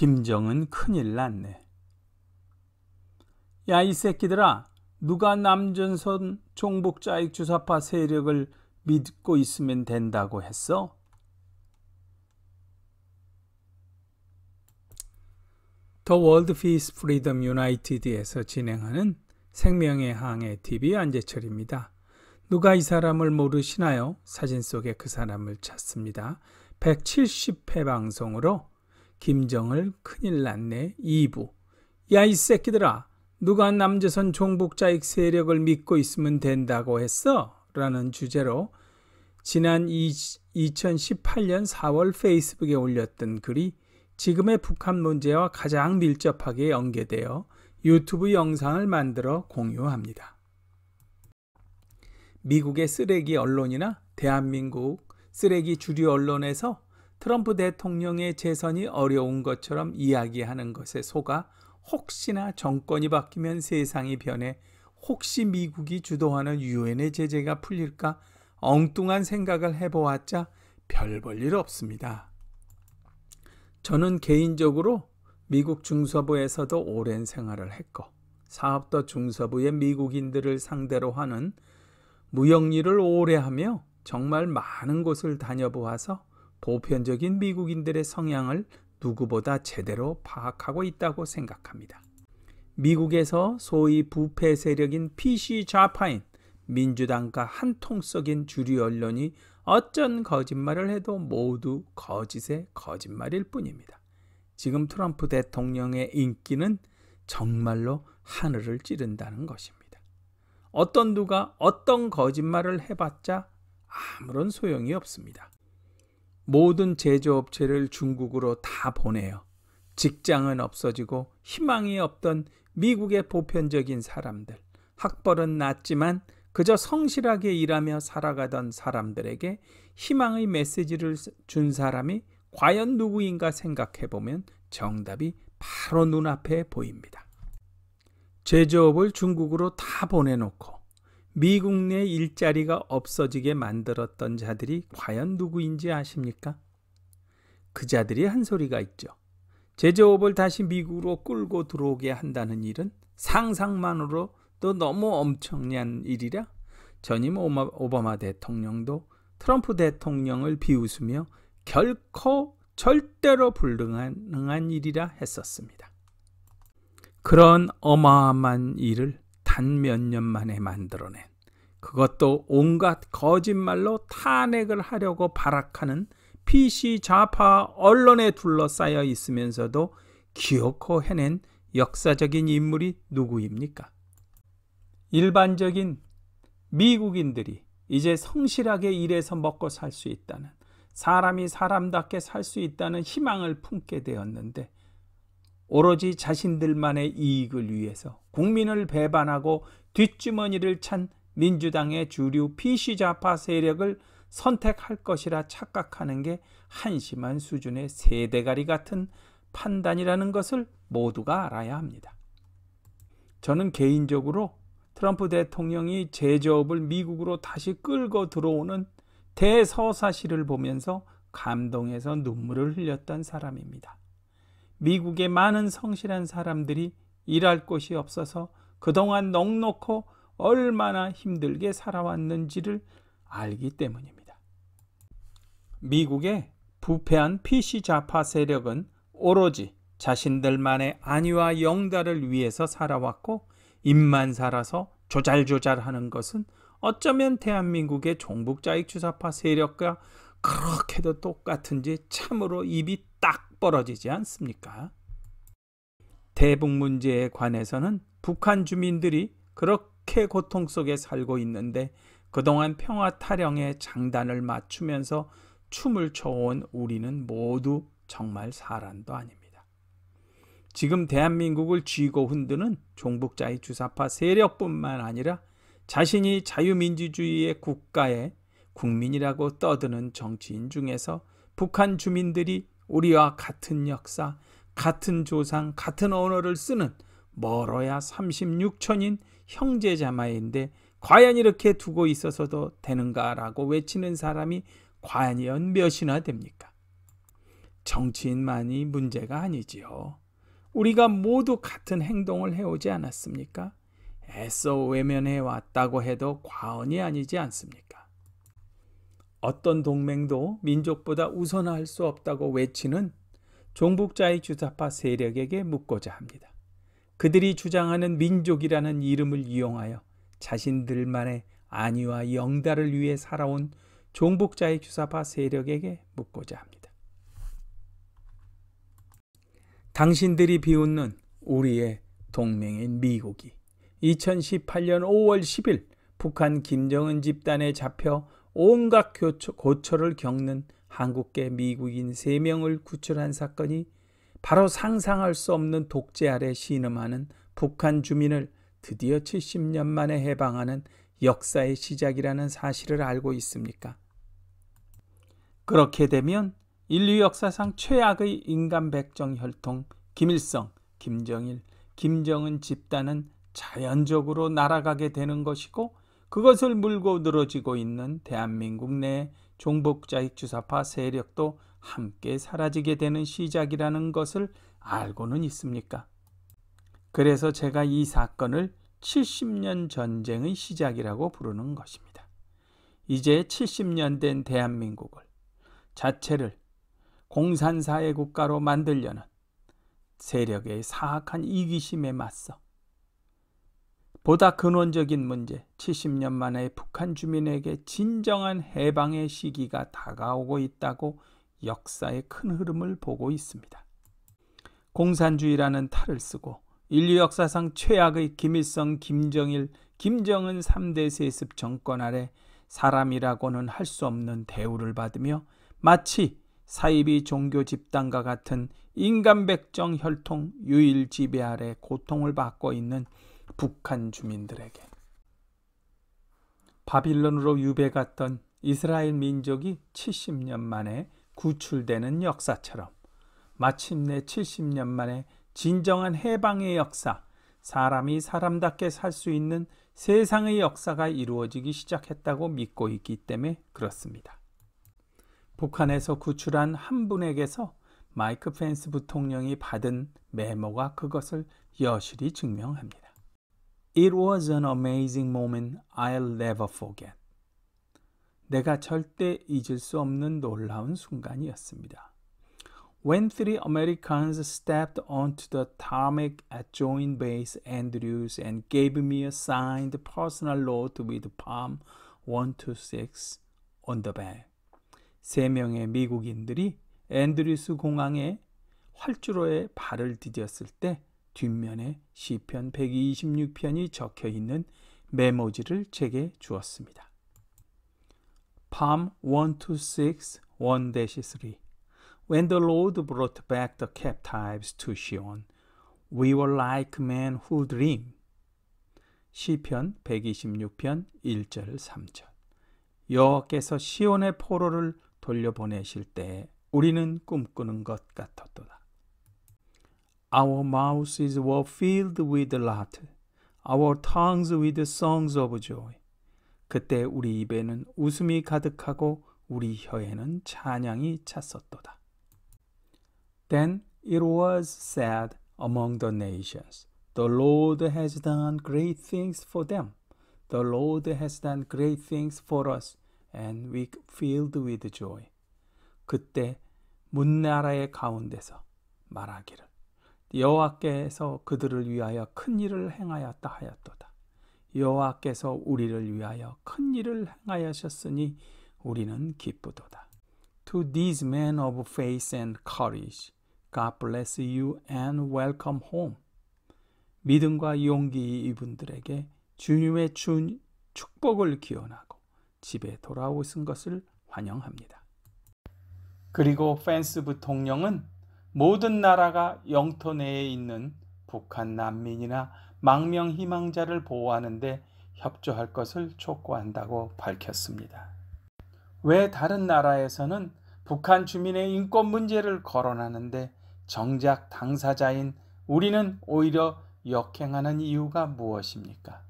김정은 큰일 났네. 야, 이 새끼들아. 누가 남전선 종북자익 주사파 세력을 믿고 있으면 된다고 했어? 더 월드 피스 프리덤 유나이티드에서 진행하는 생명의 항해 TV 안재철입니다. 누가 이 사람을 모르시나요? 사진 속에 그 사람을 찾습니다. 170회 방송으로 김정을 큰일 났네 2부 야 이 새끼들아 누가 남조선 종북자익 세력을 믿고 있으면 된다고 했어? 라는 주제로 지난 2018년 4월 페이스북에 올렸던 글이 지금의 북한 문제와 가장 밀접하게 연계되어 유튜브 영상을 만들어 공유합니다. 미국의 쓰레기 언론이나 대한민국 쓰레기 주류 언론에서 트럼프 대통령의 재선이 어려운 것처럼 이야기하는 것에 속아 혹시나 정권이 바뀌면 세상이 변해 혹시 미국이 주도하는 유엔의 제재가 풀릴까 엉뚱한 생각을 해보았자 별 볼 일 없습니다. 저는 개인적으로 미국 중서부에서도 오랜 생활을 했고 사업도 중서부의 미국인들을 상대로 하는 무역일을 오래 하며 정말 많은 곳을 다녀보아서 보편적인 미국인들의 성향을 누구보다 제대로 파악하고 있다고 생각합니다. 미국에서 소위 부패 세력인 PC 좌파인 민주당과 한통 썩인 주류 언론이 어쩐 거짓말을 해도 모두 거짓의 거짓말일 뿐입니다. 지금 트럼프 대통령의 인기는 정말로 하늘을 찌른다는 것입니다. 어떤 누가 어떤 거짓말을 해봤자 아무런 소용이 없습니다. 모든 제조업체를 중국으로 다 보내요. 직장은 없어지고 희망이 없던 미국의 보편적인 사람들, 학벌은 낮지만 그저 성실하게 일하며 살아가던 사람들에게 희망의 메시지를 준 사람이 과연 누구인가 생각해보면 정답이 바로 눈앞에 보입니다. 제조업을 중국으로 다 보내놓고 미국 내 일자리가 없어지게 만들었던 자들이 과연 누구인지 아십니까? 그 자들이 한 소리가 있죠. 제조업을 다시 미국으로 끌고 들어오게 한다는 일은 상상만으로도 너무 엄청난 일이라 전임 오바마 대통령도 트럼프 대통령을 비웃으며 결코 절대로 불능한 일이라 했었습니다. 그런 어마어마한 일을 단몇년 만에 만들어낸 그것도 온갖 거짓말로 탄핵을 하려고 발악하는 PC 좌파 언론에 둘러싸여 있으면서도 기어코 해낸 역사적인 인물이 누구입니까? 일반적인 미국인들이 이제 성실하게 일해서 먹고 살 수 있다는 사람이 사람답게 살 수 있다는 희망을 품게 되었는데 오로지 자신들만의 이익을 위해서 국민을 배반하고 뒷주머니를 찬 민주당의 주류 피시자파 세력을 선택할 것이라 착각하는 게 한심한 수준의 세대가리 같은 판단이라는 것을 모두가 알아야 합니다. 저는 개인적으로 트럼프 대통령이 제조업을 미국으로 다시 끌고 들어오는 대서사시를 보면서 감동해서 눈물을 흘렸던 사람입니다. 미국의 많은 성실한 사람들이 일할 곳이 없어서 그동안 넉넉히 얼마나 힘들게 살아왔는지를 알기 때문입니다. 미국의 부패한 PC 좌파 세력은 오로지 자신들만의 안위와 영달을 위해서 살아왔고 입만 살아서 조잘조잘하는 것은 어쩌면 대한민국의 종북자익주사파 세력과 그렇게도 똑같은지 참으로 입이 딱 벌어지지 않습니까? 대북 문제에 관해서는 북한 주민들이 그렇게 고통 속에 살고 있는데 그동안 평화 타령에 장단을 맞추면서 춤을 춰온 우리는 모두 정말 사람도 아닙니다. 지금 대한민국을 쥐고 흔드는 종북자의 주사파 세력뿐만 아니라 자신이 자유민주주의의 국가에 국민이라고 떠드는 정치인 중에서 북한 주민들이 우리와 같은 역사, 같은 조상, 같은 언어를 쓰는 멀어야 36천인 형제자매인데 과연 이렇게 두고 있어서도 되는가라고 외치는 사람이 과연 몇이나 됩니까? 정치인만이 문제가 아니지요. 우리가 모두 같은 행동을 해오지 않았습니까? 애써 외면해왔다고 해도 과언이 아니지 않습니까? 어떤 동맹도 민족보다 우선할수 없다고 외치는 종북자의 주사파 세력에게 묻고자 합니다. 그들이 주장하는 민족이라는 이름을 이용하여 자신들만의 안위와 영달을 위해 살아온 종북자의 주사파 세력에게 묻고자 합니다. 당신들이 비웃는 우리의 동맹인 미국이 2018년 5월 10일 북한 김정은 집단에 잡혀 온갖 교처, 고초를 겪는 한국계 미국인 3명을 구출한 사건이 바로 상상할 수 없는 독재 아래 신음하는 북한 주민을 드디어 70년 만에 해방하는 역사의 시작이라는 사실을 알고 있습니까? 그렇게 되면 인류 역사상 최악의 인간 백정 혈통 김일성, 김정일, 김정은 집단은 자연적으로 날아가게 되는 것이고 그것을 물고 늘어지고 있는 대한민국 내 종북자익 주사파 세력도 함께 사라지게 되는 시작이라는 것을 알고는 있습니까? 그래서 제가 이 사건을 70년 전쟁의 시작이라고 부르는 것입니다. 이제 70년 된 대한민국을 자체를 공산사회 국가로 만들려는 세력의 사악한 이기심에 맞서 보다 근원적인 문제, 70년 만에 북한 주민에게 진정한 해방의 시기가 다가오고 있다고 역사의 큰 흐름을 보고 있습니다. 공산주의라는 탈을 쓰고 인류 역사상 최악의 김일성, 김정일, 김정은 3대 세습 정권 아래 사람이라고는 할 수 없는 대우를 받으며 마치 사이비 종교 집단과 같은 인간백정 혈통 유일 지배 아래 고통을 받고 있는 북한 주민들에게 바빌론으로 유배갔던 이스라엘 민족이 70년 만에 구출되는 역사처럼 마침내 70년 만에 진정한 해방의 역사, 사람이 사람답게 살 수 있는 세상의 역사가 이루어지기 시작했다고 믿고 있기 때문에 그렇습니다. 북한에서 구출한 한 분에게서 마이크 펜스 부통령이 받은 메모가 그것을 여실히 증명합니다. It was an amazing moment I'll never forget. 내가 절대 잊을 수 없는 놀라운 순간이었습니다. When three Americans stepped onto the tarmac at Joint Base Andrews and gave me a signed personal note with Palm 126 on the back. 세 명의 미국인들이 앤드류스 공항의 활주로에 발을 디뎠을 때 뒷면에 시편 126편이 적혀 있는 메모지를 제게 주었습니다. Palm 126 1-3 When the Lord brought back the captives to Sion, we were like men who dream. 시편 126편 1절 3절 여호와께서 시온의 포로를 돌려보내실 때 우리는 꿈꾸는 것 같았도다. Our mouths were filled with laughter. Our tongues with songs of joy. 그때 우리 입에는 웃음이 가득하고 우리 혀에는 찬양이 찼었도다. Then it was said among the nations, The Lord has done great things for them. The Lord has done great things for us, and we filled with joy. 그때 문나라의 가운데서 말하기를 여호와께서 그들을 위하여 큰 일을 행하였다 하였도다. 여호와께서 우리를 위하여 큰 일을 행하셨으니 우리는 기쁘도다. To these men of faith and courage, God bless you and welcome home. 믿음과 용기 이분들에게 주님의 준 축복을 기원하고 집에 돌아오신 것을 환영합니다. 그리고 펜스 부통령은 모든 나라가 영토 내에 있는 북한 난민이나 망명 희망자를 보호하는데 협조할 것을 촉구한다고 밝혔습니다. 왜 다른 나라에서는 북한 주민의 인권 문제를 거론하는데 정작 당사자인 우리는 오히려 역행하는 이유가 무엇입니까?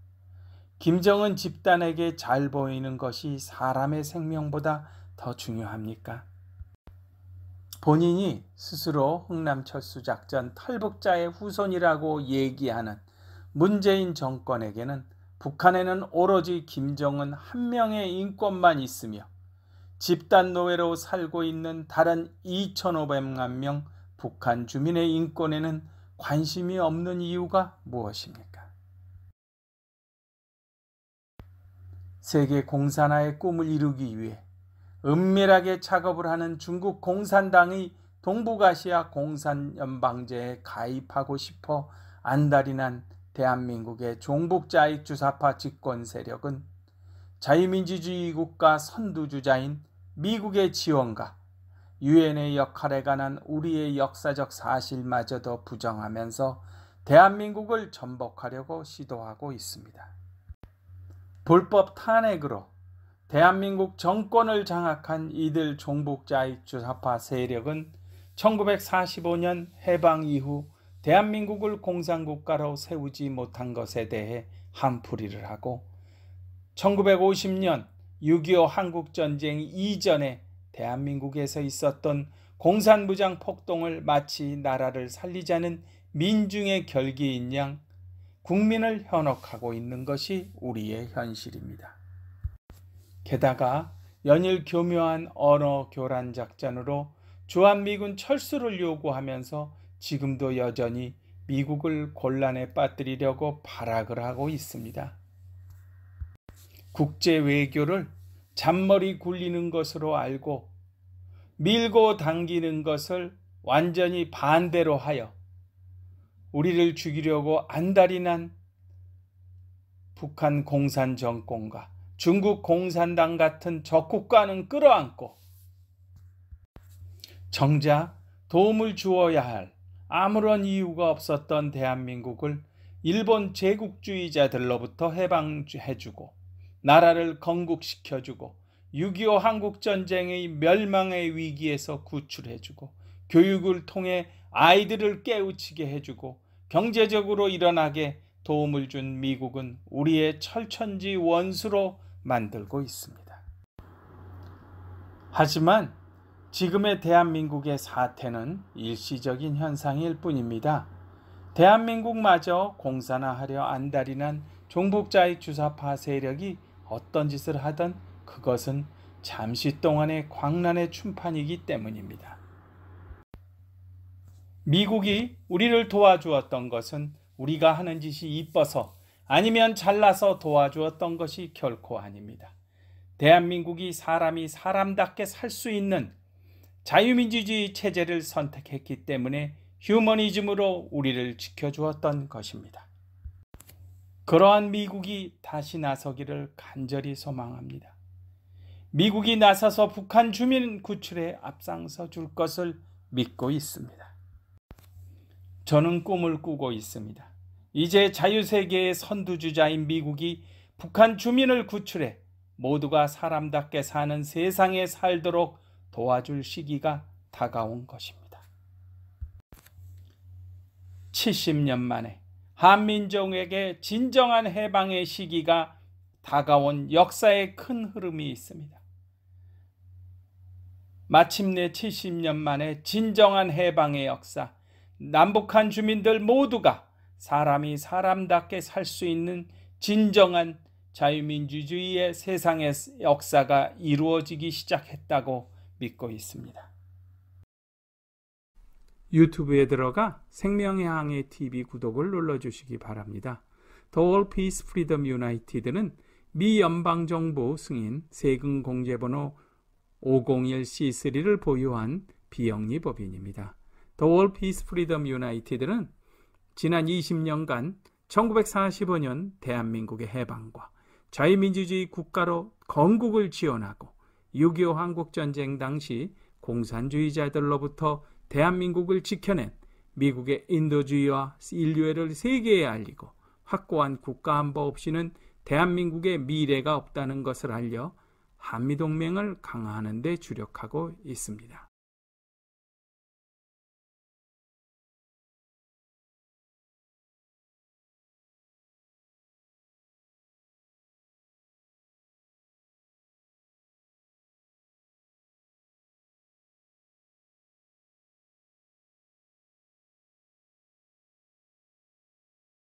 김정은 집단에게 잘 보이는 것이 사람의 생명보다 더 중요합니까? 본인이 스스로 흥남철수 작전 탈북자의 후손이라고 얘기하는 문재인 정권에게는 북한에는 오로지 김정은 한 명의 인권만 있으며 집단 노예로 살고 있는 다른 2,500만 명 북한 주민의 인권에는 관심이 없는 이유가 무엇입니까? 세계 공산화의 꿈을 이루기 위해 은밀하게 작업을 하는 중국 공산당의 동북아시아 공산연방제에 가입하고 싶어 안달이 난 대한민국의 종북자익 주사파 집권 세력은 자유민주주의 국가 선두주자인 미국의 지원과 유엔의 역할에 관한 우리의 역사적 사실마저도 부정하면서 대한민국을 전복하려고 시도하고 있습니다. 불법 탄핵으로 대한민국 정권을 장악한 이들 종북자의 주사파 세력은 1945년 해방 이후 대한민국을 공산국가로 세우지 못한 것에 대해 한풀이를 하고 1950년 6.25 한국전쟁 이전에 대한민국에서 있었던 공산부장 폭동을 마치 나라를 살리자는 민중의 결기인 양 국민을 현혹하고 있는 것이 우리의 현실입니다. 게다가 연일 교묘한 언어 교란 작전으로 주한미군 철수를 요구하면서 지금도 여전히 미국을 곤란에 빠뜨리려고 발악을 하고 있습니다. 국제 외교를 잔머리 굴리는 것으로 알고 밀고 당기는 것을 완전히 반대로 하여 우리를 죽이려고 안달이 난 북한 공산 정권과 중국 공산당 같은 적국가는 끌어안고 정작 도움을 주어야 할 아무런 이유가 없었던 대한민국을 일본 제국주의자들로부터 해방해주고 나라를 건국시켜주고 6.25 한국전쟁의 멸망의 위기에서 구출해주고 교육을 통해 아이들을 깨우치게 해주고 경제적으로 일어나게 도움을 준 미국은 우리의 철천지 원수로 만들고 있습니다. 하지만 지금의 대한민국의 사태는 일시적인 현상일 뿐입니다. 대한민국마저 공산화하려 안달이난 종북자의 주사파 세력이 어떤 짓을 하던 그것은 잠시 동안의 광란의 춤판이기 때문입니다. 미국이 우리를 도와주었던 것은 우리가 하는 짓이 이뻐서 아니면 잘라서 도와주었던 것이 결코 아닙니다. 대한민국이 사람이 사람답게 살 수 있는 자유민주주의 체제를 선택했기 때문에 휴머니즘으로 우리를 지켜주었던 것입니다. 그러한 미국이 다시 나서기를 간절히 소망합니다. 미국이 나서서 북한 주민 구출에 앞장서 줄 것을 믿고 있습니다. 저는 꿈을 꾸고 있습니다. 이제 자유세계의 선두주자인 미국이 북한 주민을 구출해 모두가 사람답게 사는 세상에 살도록 도와줄 시기가 다가온 것입니다. 70년 만에 한민족에게 진정한 해방의 시기가 다가온 역사의 큰 흐름이 있습니다. 마침내 70년 만에 진정한 해방의 역사, 남북한 주민들 모두가 사람이 사람답게 살 수 있는 진정한 자유민주주의의 세상의 역사가 이루어지기 시작했다고 믿고 있습니다. 유튜브에 들어가 생명의 항해 TV 구독을 눌러주시기 바랍니다. 더 a l l Peace Freedom United는 미 연방정부 승인 세금 공제번호 501C3를 보유한 비영리 법인입니다. 더 a l l Peace Freedom United는 지난 20년간 1945년 대한민국의 해방과 자유민주주의 국가로 건국을 지원하고 6.25 한국전쟁 당시 공산주의자들로부터 대한민국을 지켜낸 미국의 인도주의와 인류애를 세계에 알리고 확고한 국가 안보 없이는 대한민국의 미래가 없다는 것을 알려 한미동맹을 강화하는 데 주력하고 있습니다.